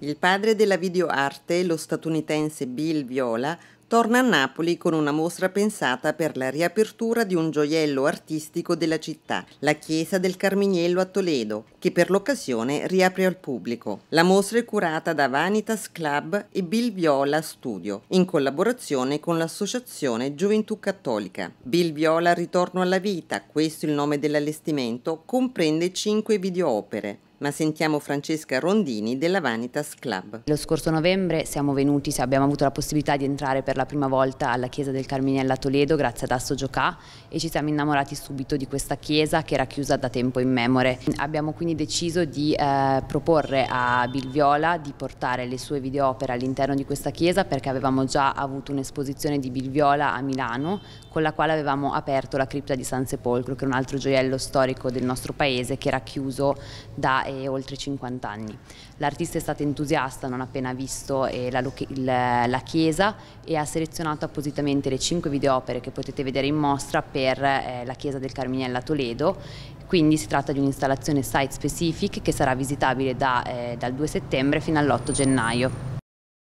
Il padre della videoarte, lo statunitense Bill Viola, torna a Napoli con una mostra pensata per la riapertura di un gioiello artistico della città, la chiesa del Carminiello a Toledo, che per l'occasione riapre al pubblico. La mostra è curata da Vanitas Club e Bill Viola Studio, in collaborazione con l'Associazione Gioventù Cattolica. Bill Viola Ritorno alla vita, questo è il nome dell'allestimento, comprende cinque videoopere ma sentiamo Francesca Rondini della Vanitas Club. Lo scorso novembre siamo venuti, abbiamo avuto la possibilità di entrare per la prima volta alla chiesa del Carminella a Toledo grazie ad Asso Giocà e ci siamo innamorati subito di questa chiesa che era chiusa da tempo in memore. Abbiamo quindi deciso di eh, proporre a Bilviola di portare le sue videopere all'interno di questa chiesa perché avevamo già avuto un'esposizione di Bilviola a Milano con la quale avevamo aperto la cripta di San Sepolcro che è un altro gioiello storico del nostro paese che era chiuso da e oltre 50 anni. L'artista è stata entusiasta non appena visto eh, la, la, chiesa e ha selezionato appositamente le 5 videopere che potete vedere in mostra per eh, la chiesa del Carminella a Toledo. Quindi si tratta di un'installazione site specific che sarà visitabile da, eh, dal 2 settembre fino all'8 gennaio.